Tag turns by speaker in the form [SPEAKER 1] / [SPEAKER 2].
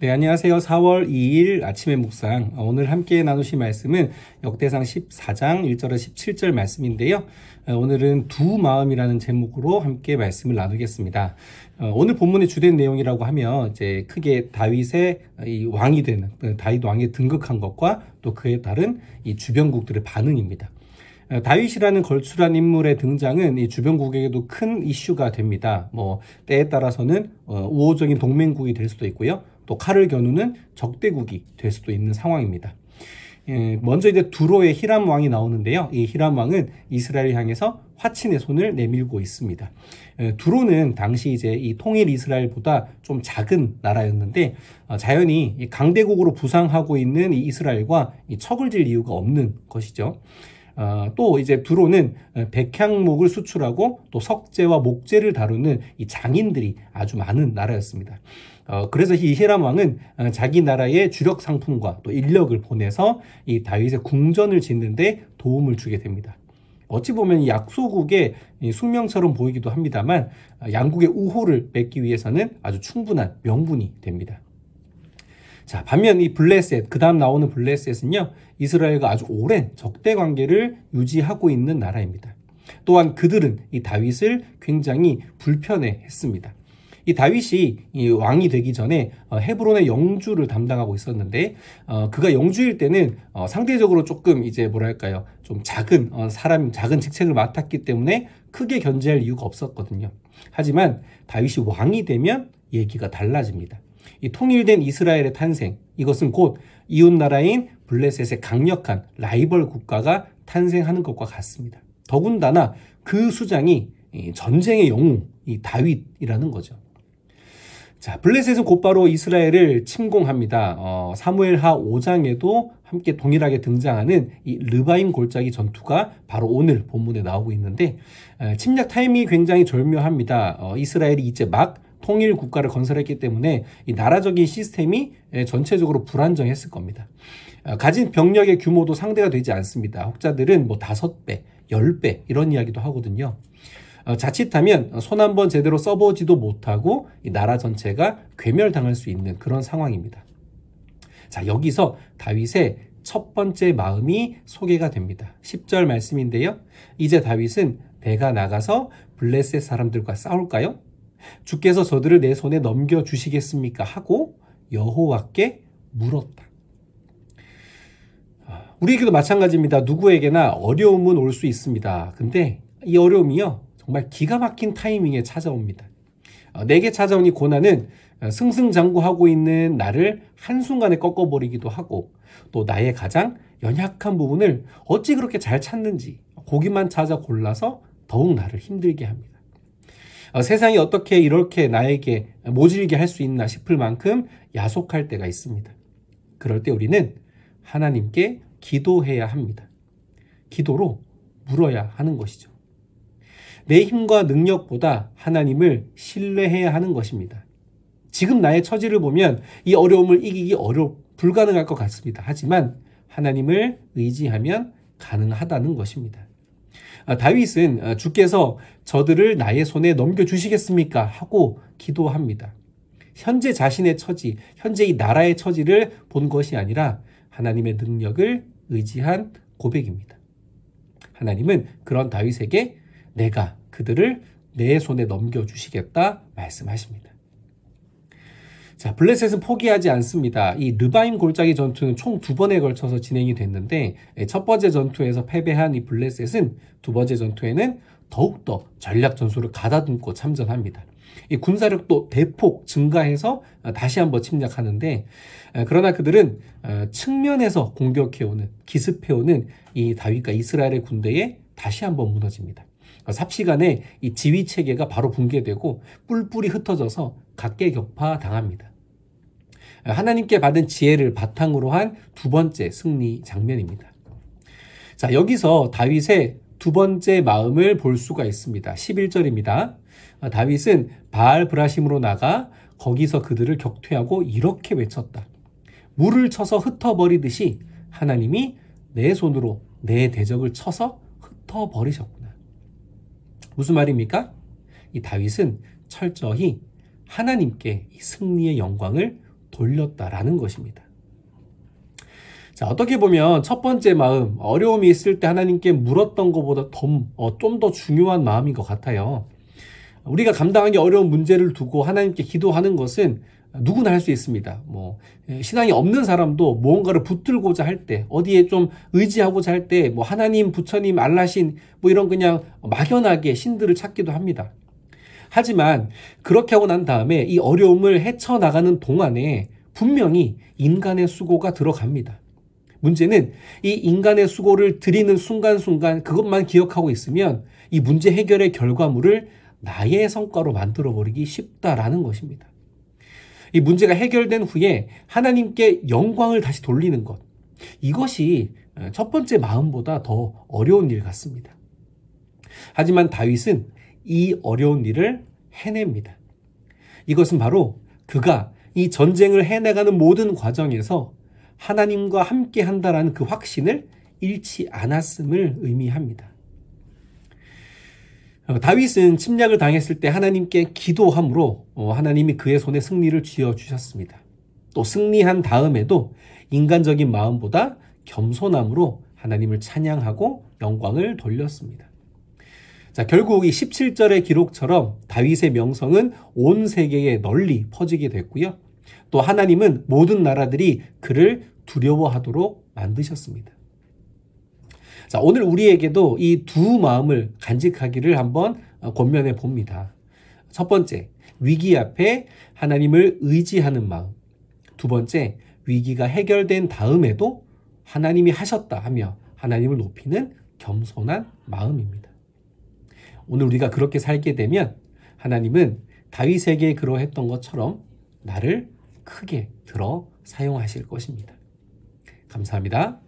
[SPEAKER 1] 네, 안녕하세요. 4월 2일 아침의 묵상. 오늘 함께 나누실 말씀은 역대상 14장 1절에서 17절 말씀인데요. 어, 오늘은 두 마음이라는 제목으로 함께 말씀을 나누겠습니다. 어, 오늘 본문의 주된 내용이라고 하면 이제 크게 다윗의 왕이 되는 어, 다윗 왕에 등극한 것과 또 그에 따른 이 주변국들의 반응입니다. 다윗이라는 걸출한 인물의 등장은 이 주변국에게도 큰 이슈가 됩니다. 뭐 때에 따라서는 우호적인 동맹국이 될 수도 있고요. 또 칼을 겨누는 적대국이 될 수도 있는 상황입니다. 예, 먼저 이제 두로의 히람 왕이 나오는데요. 이 히람 왕은 이스라엘 향해서 화친의 손을 내밀고 있습니다. 예, 두로는 당시 이제 이 통일 이스라엘보다 좀 작은 나라였는데 어, 자연히 강대국으로 부상하고 있는 이 이스라엘과 이 척을 질 이유가 없는 것이죠. 아, 또 이제 두로는 백향목을 수출하고 또 석재와 목재를 다루는 이 장인들이 아주 많은 나라였습니다. 어, 그래서 이 히람 왕은 어, 자기 나라의 주력 상품과 또 인력을 보내서 이 다윗의 궁전을 짓는데 도움을 주게 됩니다. 어찌 보면 약소국의 숙명처럼 보이기도 합니다만 어, 양국의 우호를 맺기 위해서는 아주 충분한 명분이 됩니다. 자, 반면 이 블레셋, 그 다음 나오는 블레셋은요, 이스라엘과 아주 오랜 적대 관계를 유지하고 있는 나라입니다. 또한 그들은 이 다윗을 굉장히 불편해 했습니다. 이 다윗이 이 왕이 되기 전에 어, 헤브론의 영주를 담당하고 있었는데 어, 그가 영주일 때는 어, 상대적으로 조금 이제 뭐랄까요 좀 작은 어, 사람 작은 직책을 맡았기 때문에 크게 견제할 이유가 없었거든요. 하지만 다윗이 왕이 되면 얘기가 달라집니다. 이 통일된 이스라엘의 탄생, 이것은 곧 이웃나라인 블레셋의 강력한 라이벌 국가가 탄생하는 것과 같습니다. 더군다나 그 수장이 전쟁의 영웅, 이 다윗이라는 거죠. 자, 블레셋은 곧바로 이스라엘을 침공합니다. 어, 사무엘하 5장에도 함께 동일하게 등장하는 이 르바임 골짜기 전투가 바로 오늘 본문에 나오고 있는데 침략 타이밍이 굉장히 절묘합니다. 어, 이스라엘이 이제 막 통일 국가를 건설했기 때문에 이 나라적인 시스템이 예, 전체적으로 불안정했을 겁니다. 아, 가진 병력의 규모도 상대가 되지 않습니다. 혹자들은 뭐 다섯 배, 열배 이런 이야기도 하거든요. 어, 자칫하면 손 한번 제대로 써보지도 못하고 이 나라 전체가 괴멸당할 수 있는 그런 상황입니다. 자, 여기서 다윗의 첫 번째 마음이 소개가 됩니다. 10절 말씀인데요. 이제 다윗은 내가 나가서 블레셋 사람들과 싸울까요? 주께서 저들을 내 손에 넘겨 주시겠습니까 하고 여호와께 물었다. 아, 우리에게도 마찬가지입니다. 누구에게나 어려움은 올 수 있습니다. 근데 이 어려움이요. 정말 기가 막힌 타이밍에 찾아옵니다. 아, 내게 찾아온 이 고난은 아, 승승장구하고 있는 나를 한순간에 꺾어버리기도 하고 또 나의 가장 연약한 부분을 어찌 그렇게 잘 찾는지 고기만 찾아 골라서 더욱 나를 힘들게 합니다. 어, 세상이 어떻게 이렇게 나에게 모질게 할 수 있나 싶을 만큼 야속할 때가 있습니다. 그럴 때 우리는 하나님께 기도해야 합니다. 기도로 물어야 하는 것이죠. 내 힘과 능력보다 하나님을 신뢰해야 하는 것입니다. 지금 나의 처지를 보면 이 어려움을 이기기 어려 불가능할 것 같습니다. 하지만 하나님을 의지하면 가능하다는 것입니다. 아, 다윗은 아, 주께서 저들을 나의 손에 넘겨주시겠습니까? 하고 기도합니다. 현재 자신의 처지, 현재 이 나라의 처지를 본 것이 아니라 하나님의 능력을 의지한 고백입니다. 하나님은 그런 다윗에게 내가 그들을 내 손에 넘겨주시겠다 말씀하십니다. 자, 블레셋은 포기하지 않습니다. 이 르바임 골짜기 전투는 총 두 번에 걸쳐서 진행이 됐는데 예, 첫 번째 전투에서 패배한 이 블레셋은 두 번째 전투에는 더욱더 전략 전술을 가다듬고 참전합니다. 이 군사력도 대폭 증가해서 아, 다시 한번 침략하는데 아, 그러나 그들은 아, 측면에서 공격해오는 기습해오는 이 다윗과 이스라엘의 군대에 다시 한번 무너집니다. 삽시간에 이 지휘 체계가 바로 붕괴되고 뿔뿔이 흩어져서 각계격파 당합니다. 하나님께 받은 지혜를 바탕으로 한 두 번째 승리 장면입니다. 자, 여기서 다윗의 두 번째 마음을 볼 수가 있습니다. 11절입니다. 아, 다윗은 바알 브라심으로 나가 거기서 그들을 격퇴하고 이렇게 외쳤다. 물을 쳐서 흩어버리듯이 하나님이 내 손으로 내 대적을 쳐서 흩어버리셨구나. 무슨 말입니까? 이 다윗은 철저히 하나님께 승리의 영광을 돌렸다라는 것입니다. 자, 어떻게 보면 첫 번째 마음, 어려움이 있을 때 하나님께 물었던 것보다 어, 좀더 중요한 마음인 것 같아요. 우리가 감당하기 어려운 문제를 두고 하나님께 기도하는 것은 누구나 할 수 있습니다. 뭐 예, 신앙이 없는 사람도 무언가를 붙들고자 할 때, 어디에 좀 의지하고자 할 때, 뭐 하나님, 부처님, 알라신 뭐 이런 그냥 막연하게 신들을 찾기도 합니다. 하지만 그렇게 하고 난 다음에 이 어려움을 헤쳐 나가는 동안에 분명히 인간의 수고가 들어갑니다. 문제는 이 인간의 수고를 드리는 순간순간 그것만 기억하고 있으면 이 문제 해결의 결과물을 나의 성과로 만들어 버리기 쉽다라는 것입니다. 이 문제가 해결된 후에 하나님께 영광을 다시 돌리는 것. 이것이 어, 첫 번째 마음보다 더 어려운 일 같습니다. 하지만 다윗은 이 어려운 일을 해냅니다. 이것은 바로 그가 이 전쟁을 해내가는 모든 과정에서 하나님과 함께 한다라는 그 확신을 잃지 않았음을 의미합니다. 어, 다윗은 침략을 당했을 때 하나님께 기도함으로 어, 하나님이 그의 손에 승리를 쥐어 주셨습니다. 또 승리한 다음에도 인간적인 마음보다 겸손함으로 하나님을 찬양하고 영광을 돌렸습니다. 자, 결국 이 17절의 기록처럼 다윗의 명성은 온 세계에 널리 퍼지게 됐고요. 또 하나님은 모든 나라들이 그를 두려워하도록 만드셨습니다. 자, 오늘 우리에게도 이 두 마음을 간직하기를 한번 어, 권면해 봅니다. 첫 번째, 위기 앞에 하나님을 의지하는 마음. 두 번째, 위기가 해결된 다음에도 하나님이 하셨다 하며 하나님을 높이는 겸손한 마음입니다. 오늘 우리가 그렇게 살게 되면 하나님은 다윗에게 그러했던 것처럼 나를 크게 들어 사용하실 것입니다. 감사합니다.